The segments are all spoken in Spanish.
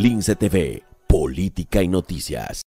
Lince TV, Política y Noticias.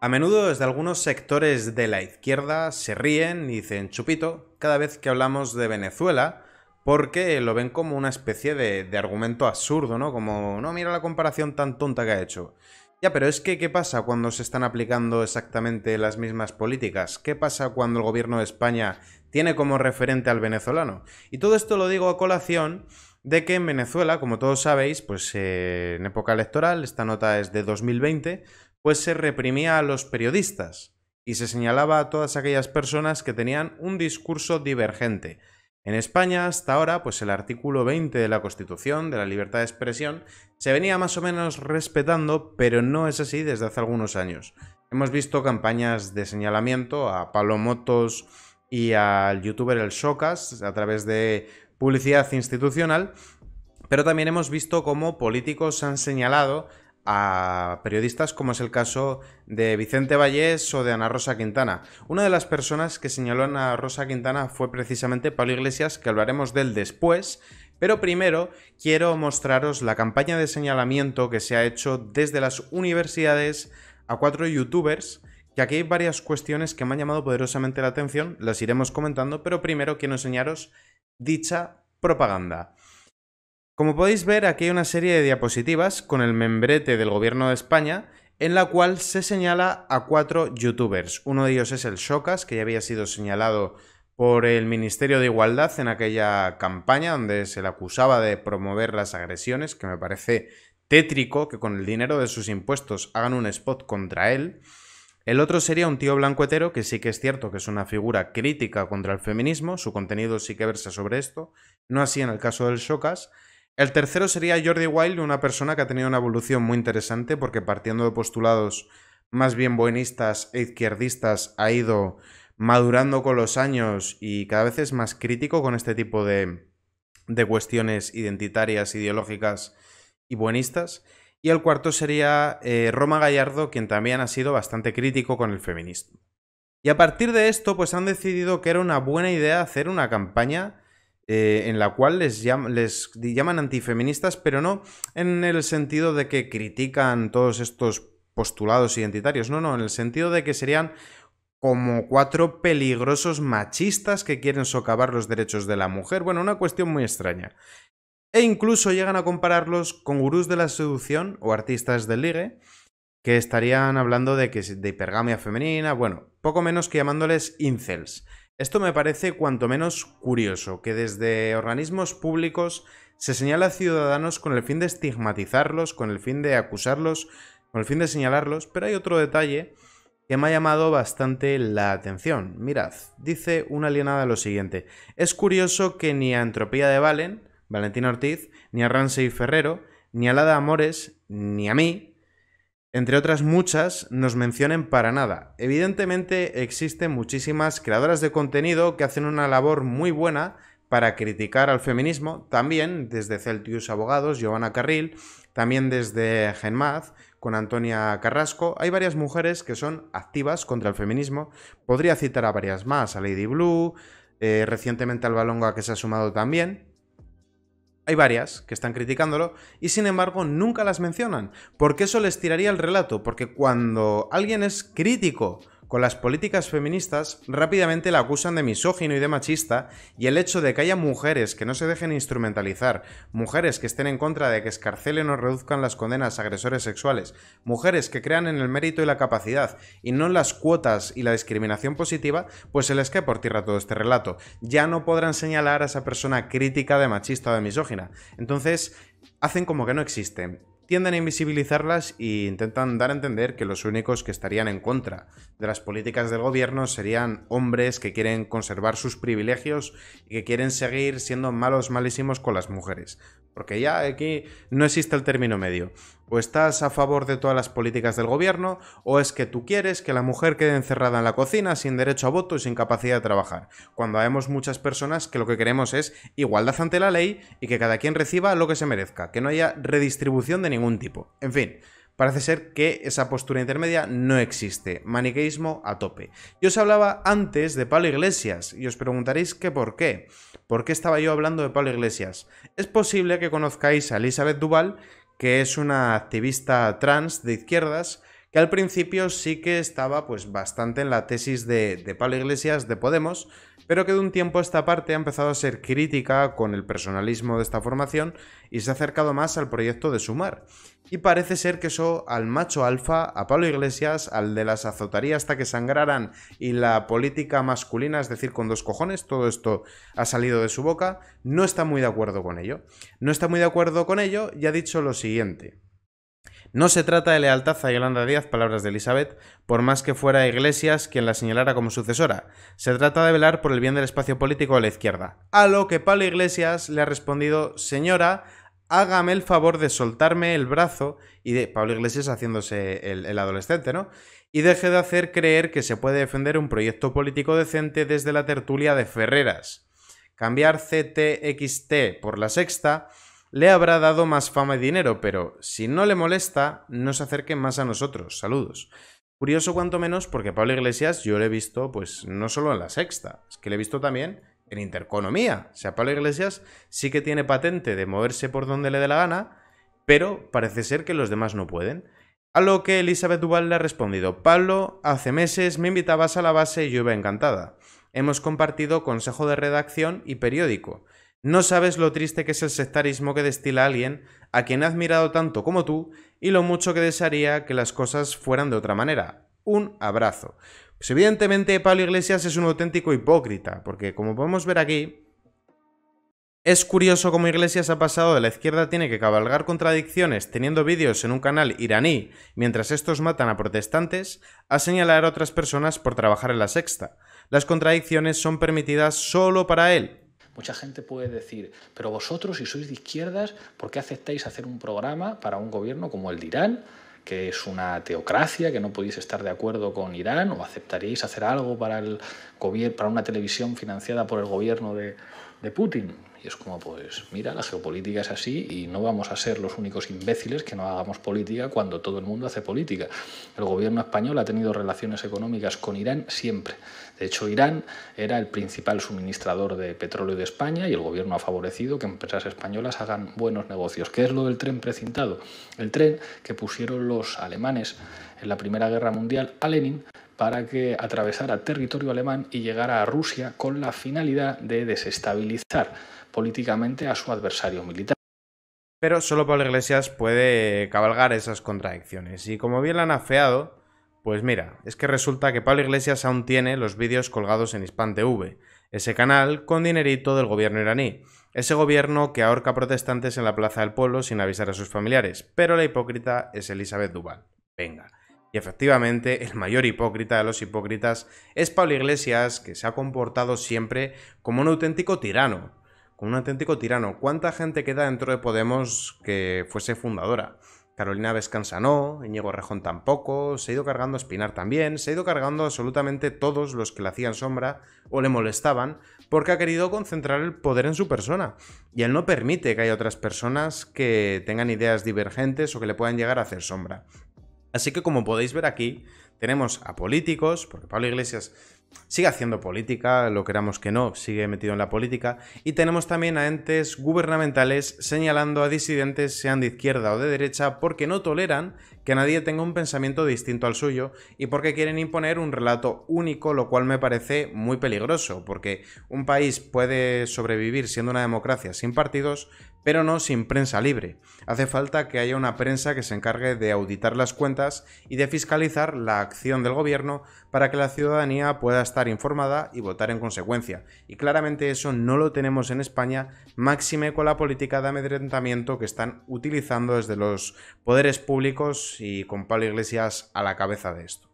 A menudo desde algunos sectores de la izquierda se ríen y dicen chupito cada vez que hablamos de Venezuela porque lo ven como una especie de, de argumento absurdo, ¿no? Como, no, mira la comparación tan tonta que ha hecho. Ya, pero es que, ¿qué pasa cuando se están aplicando exactamente las mismas políticas? ¿Qué pasa cuando el gobierno de España tiene como referente al venezolano? Y todo esto lo digo a colación de que en Venezuela, como todos sabéis, pues eh, en época electoral, esta nota es de 2020, pues se reprimía a los periodistas y se señalaba a todas aquellas personas que tenían un discurso divergente. En España, hasta ahora, pues el artículo 20 de la Constitución, de la libertad de expresión, se venía más o menos respetando, pero no es así desde hace algunos años. Hemos visto campañas de señalamiento a Palomotos y al youtuber El Socas a través de publicidad institucional, pero también hemos visto cómo políticos han señalado a periodistas como es el caso de Vicente Vallés o de Ana Rosa Quintana. Una de las personas que señaló a Ana Rosa Quintana fue precisamente Pablo Iglesias, que hablaremos del después, pero primero quiero mostraros la campaña de señalamiento que se ha hecho desde las universidades a cuatro youtubers, que aquí hay varias cuestiones que me han llamado poderosamente la atención, las iremos comentando, pero primero quiero enseñaros dicha propaganda. Como podéis ver, aquí hay una serie de diapositivas con el membrete del gobierno de España en la cual se señala a cuatro youtubers. Uno de ellos es el Shocas, que ya había sido señalado por el Ministerio de Igualdad en aquella campaña donde se le acusaba de promover las agresiones, que me parece tétrico que con el dinero de sus impuestos hagan un spot contra él. El otro sería un tío blanco que sí que es cierto que es una figura crítica contra el feminismo, su contenido sí que versa sobre esto, no así en el caso del chocas. El tercero sería Jordi Wilde, una persona que ha tenido una evolución muy interesante porque partiendo de postulados más bien buenistas e izquierdistas ha ido madurando con los años y cada vez es más crítico con este tipo de, de cuestiones identitarias, ideológicas y buenistas. Y el cuarto sería eh, Roma Gallardo, quien también ha sido bastante crítico con el feminismo. Y a partir de esto, pues han decidido que era una buena idea hacer una campaña eh, en la cual les, les, llaman antifeministas, pero no en el sentido de que critican todos estos postulados identitarios, no, no, en el sentido de que serían como cuatro peligrosos machistas que quieren socavar los derechos de la mujer. Bueno, una cuestión muy extraña e incluso llegan a compararlos con gurús de la seducción o artistas del ligue, que estarían hablando de, que, de hipergamia femenina, bueno, poco menos que llamándoles incels. Esto me parece cuanto menos curioso, que desde organismos públicos se señala a ciudadanos con el fin de estigmatizarlos, con el fin de acusarlos, con el fin de señalarlos, pero hay otro detalle que me ha llamado bastante la atención. Mirad, dice una alienada lo siguiente, es curioso que ni a Entropía de Valen, ...Valentina Ortiz, ni a Ramsey Ferrero, ni a Lada Amores, ni a mí, entre otras muchas, nos mencionen para nada. Evidentemente existen muchísimas creadoras de contenido que hacen una labor muy buena para criticar al feminismo, también desde Celtius Abogados, Giovanna Carril, también desde Genmaz, con Antonia Carrasco, hay varias mujeres que son activas contra el feminismo. Podría citar a varias más, a Lady Blue, eh, recientemente al Balonga que se ha sumado también. Hay varias que están criticándolo y sin embargo nunca las mencionan, porque eso les tiraría el relato, porque cuando alguien es crítico con las políticas feministas, rápidamente la acusan de misógino y de machista, y el hecho de que haya mujeres que no se dejen instrumentalizar, mujeres que estén en contra de que escarcelen o reduzcan las condenas a agresores sexuales, mujeres que crean en el mérito y la capacidad, y no en las cuotas y la discriminación positiva, pues se les cae por tierra todo este relato. Ya no podrán señalar a esa persona crítica de machista o de misógina. Entonces, hacen como que no existen tienden a invisibilizarlas e intentan dar a entender que los únicos que estarían en contra de las políticas del gobierno serían hombres que quieren conservar sus privilegios y que quieren seguir siendo malos malísimos con las mujeres. Porque ya aquí no existe el término medio o estás a favor de todas las políticas del gobierno, o es que tú quieres que la mujer quede encerrada en la cocina sin derecho a voto y sin capacidad de trabajar, cuando vemos muchas personas que lo que queremos es igualdad ante la ley y que cada quien reciba lo que se merezca, que no haya redistribución de ningún tipo. En fin. Parece ser que esa postura intermedia no existe. Maniqueísmo a tope. Yo os hablaba antes de Pablo Iglesias y os preguntaréis que por qué. ¿Por qué estaba yo hablando de Pablo Iglesias? Es posible que conozcáis a Elizabeth Duval, que es una activista trans de izquierdas que al principio sí que estaba pues bastante en la tesis de, de Pablo Iglesias de Podemos, pero que de un tiempo a esta parte ha empezado a ser crítica con el personalismo de esta formación y se ha acercado más al proyecto de Sumar. Y parece ser que eso al macho alfa, a Pablo Iglesias, al de las azotarías hasta que sangraran y la política masculina, es decir, con dos cojones, todo esto ha salido de su boca, no está muy de acuerdo con ello. No está muy de acuerdo con ello y ha dicho lo siguiente. No se trata de lealtad a Yolanda Díaz, palabras de Elizabeth, por más que fuera Iglesias quien la señalara como sucesora. Se trata de velar por el bien del espacio político a la izquierda. A lo que Pablo Iglesias le ha respondido, señora, hágame el favor de soltarme el brazo y de Pablo Iglesias haciéndose el, el, adolescente, ¿no? Y deje de hacer creer que se puede defender un proyecto político decente desde la tertulia de Ferreras. Cambiar CTXT por la sexta le habrá dado más fama y dinero, pero si no le molesta, no se acerque más a nosotros. Saludos. Curioso cuanto menos porque Pablo Iglesias yo lo he visto pues no solo en la sexta, es que lo he visto también en Interconomía. O sea, Pablo Iglesias sí que tiene patente de moverse por donde le dé la gana, pero parece ser que los demás no pueden. A lo que Elizabeth Duval le ha respondido, Pablo, hace meses me invitabas a la base y yo iba encantada. Hemos compartido consejo de redacción y periódico. No sabes lo triste que es el sectarismo que destila a alguien a quien ha admirado tanto como tú y lo mucho que desearía que las cosas fueran de otra manera. Un abrazo. Pues evidentemente Pablo Iglesias es un auténtico hipócrita, porque como podemos ver aquí, es curioso cómo Iglesias ha pasado de la izquierda tiene que cabalgar contradicciones teniendo vídeos en un canal iraní mientras estos matan a protestantes a señalar a otras personas por trabajar en la sexta. Las contradicciones son permitidas solo para él, Mucha gente puede decir, pero vosotros si sois de izquierdas, ¿por qué aceptáis hacer un programa para un gobierno como el de Irán? que es una teocracia, que no podéis estar de acuerdo con Irán, o aceptaríais hacer algo para, el para una televisión financiada por el gobierno de, de Putin. Y es como, pues mira, la geopolítica es así y no vamos a ser los únicos imbéciles que no hagamos política cuando todo el mundo hace política. El gobierno español ha tenido relaciones económicas con Irán siempre. De hecho, Irán era el principal suministrador de petróleo de España y el gobierno ha favorecido que empresas españolas hagan buenos negocios. ¿Qué es lo del tren precintado? El tren que pusieron los alemanes en la Primera Guerra Mundial a Lenin para que atravesara territorio alemán y llegara a Rusia con la finalidad de desestabilizar políticamente a su adversario militar. Pero solo Pablo Iglesias puede cabalgar esas contradicciones. Y como bien la han afeado, pues mira, es que resulta que Pablo Iglesias aún tiene los vídeos colgados en Hispan TV, ese canal con dinerito del gobierno iraní, ese gobierno que ahorca protestantes en la Plaza del Pueblo sin avisar a sus familiares, pero la hipócrita es Elizabeth Duval. Venga. Y efectivamente, el mayor hipócrita de los hipócritas es Pablo Iglesias, que se ha comportado siempre como un auténtico tirano. Como un auténtico tirano. ¿Cuánta gente queda dentro de Podemos que fuese fundadora? Carolina Vescanza no, Íñigo Rejón tampoco, se ha ido cargando Espinar también, se ha ido cargando absolutamente todos los que le hacían sombra o le molestaban, porque ha querido concentrar el poder en su persona. Y él no permite que haya otras personas que tengan ideas divergentes o que le puedan llegar a hacer sombra. Así que como podéis ver aquí, tenemos a políticos, porque Pablo Iglesias sigue haciendo política, lo queramos que no, sigue metido en la política, y tenemos también a entes gubernamentales señalando a disidentes, sean de izquierda o de derecha, porque no toleran que nadie tenga un pensamiento distinto al suyo y porque quieren imponer un relato único, lo cual me parece muy peligroso, porque un país puede sobrevivir siendo una democracia sin partidos, pero no sin prensa libre. Hace falta que haya una prensa que se encargue de auditar las cuentas y de fiscalizar la acción del gobierno para que la ciudadanía pueda estar informada y votar en consecuencia. Y claramente eso no lo tenemos en España, máxime con la política de amedrentamiento que están utilizando desde los poderes públicos y con Pablo Iglesias a la cabeza de esto.